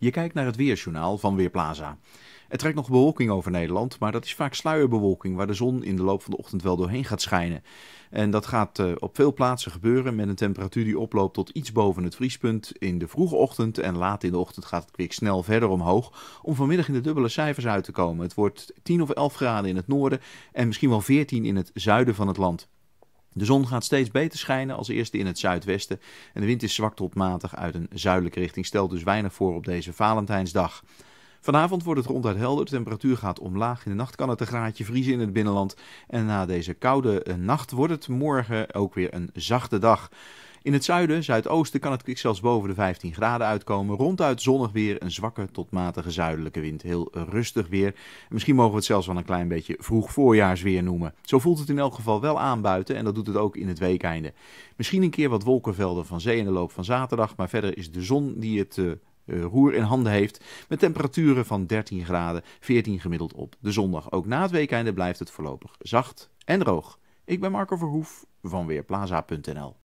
Je kijkt naar het weersjournaal van Weerplaza. Er trekt nog bewolking over Nederland, maar dat is vaak sluierbewolking waar de zon in de loop van de ochtend wel doorheen gaat schijnen. En dat gaat eh, op veel plaatsen gebeuren met een temperatuur die oploopt tot iets boven het vriespunt in de vroege ochtend. En laat in de ochtend gaat het kwik snel verder omhoog om vanmiddag in de dubbele cijfers uit te komen. Het wordt 10 of 11 graden in het noorden en misschien wel 14 in het zuiden van het land. De zon gaat steeds beter schijnen, als eerste in het zuidwesten. En de wind is zwak tot matig uit een zuidelijke richting. Stelt dus weinig voor op deze Valentijnsdag. Vanavond wordt het ronduit helder. De temperatuur gaat omlaag. In de nacht kan het een graadje vriezen in het binnenland. En na deze koude eh, nacht wordt het morgen ook weer een zachte dag. In het zuiden, zuidoosten kan het zelfs boven de 15 graden uitkomen. Ronduit zonnig weer, een zwakke tot matige zuidelijke wind. Heel rustig weer. Misschien mogen we het zelfs wel een klein beetje vroeg voorjaarsweer noemen. Zo voelt het in elk geval wel aan buiten en dat doet het ook in het weekeinde. Misschien een keer wat wolkenvelden van zee in de loop van zaterdag, maar verder is de zon die het... Eh, eh, roer in handen heeft. Met temperaturen van 13 graden, 14 gemiddeld op de zondag. Ook na het weekeinde blijft het voorlopig zacht en droog. Ik ben Marco Verhoef van Weerplaza.nl.